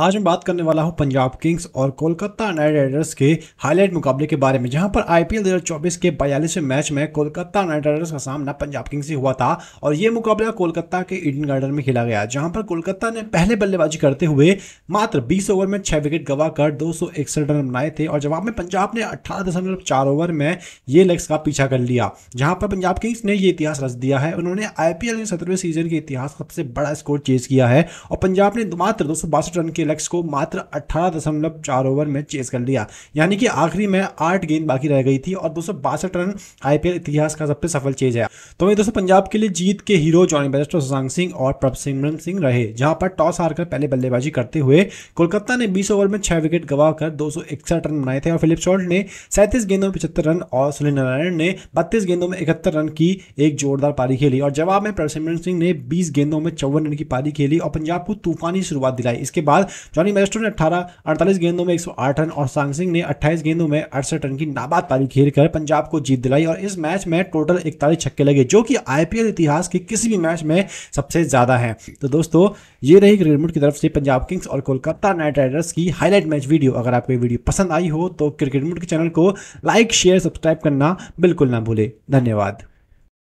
आज मैं बात करने वाला हूं पंजाब किंग्स और कोलकाता नाइट राइडर्स के हाईलाइट मुकाबले के बारे में जहां पर आईपीएल 2024 के बयालीसवें मैच में कोलकाता नाइट राइडर्स का सामना पंजाब किंग्स से हुआ था और ये मुकाबला कोलकाता के ईडन गार्डन में खेला गया जहां पर कोलकाता ने पहले बल्लेबाजी करते हुए मात्र बीस ओवर में छः विकेट गंवाकर दो रन बनाए थे और जवाब में पंजाब ने अट्ठारह ओवर में ये लेग्स का पीछा कर लिया जहाँ पर पंजाब किंग्स ने ये इतिहास रच दिया है उन्होंने आई पी सीजन के इतिहास सबसे बड़ा स्कोर चेज किया है और पंजाब ने मात्र दो रन के के लक्ष्य को मात्र अट्ठारह ओवर में चेस कर लिया यानी कि आखिरी में आठ गेंद बाकी रह गई थी और दो रन आईपीएल इतिहास का सबसे सफल चेज है तो वही दोस्तों पंजाब के लिए जीत के hero Jonny Bairstow Sushant Singh और प्रभसिमरन सिंह रहे जहां पर टॉस हारकर पहले बल्लेबाजी करते हुए कोलकाता ने 20 ओवर में 6 विकेट गवाकर दो रन बनाए थे और फिलिप शॉल्ट ने सैंतीस गेंदों में पचहत्तर रन और सुनील नारायण ने बत्तीस गेंदों में इकहत्तर रन की एक जोरदार पारी खेली और जवाब में प्रभसिमरन सिंह ने बीस गेंदों में चौवन रन की पारी खेली और पंजाब को तूफानी शुरुआत दिलाई इसके बाद जॉनी मेस्टो ने अठारह अड़तालीस गेंदों में एक रन और सांगसिंग ने अट्ठाईस गेंदों में अड़सठ रन की नाबाद पारी खेल कर पंजाब को जीत दिलाई और इस मैच में टोटल इकतालीस छक्के लगे जो कि आईपीएल इतिहास के किसी भी मैच में सबसे ज़्यादा है तो दोस्तों ये रही क्रिकेट की तरफ से पंजाब किंग्स और कोलकाता नाइट राइडर्स की हाईलाइट मैच वीडियो अगर आपको ये वीडियो पसंद आई हो तो क्रिकेट के चैनल को लाइक शेयर सब्सक्राइब करना बिल्कुल ना भूले धन्यवाद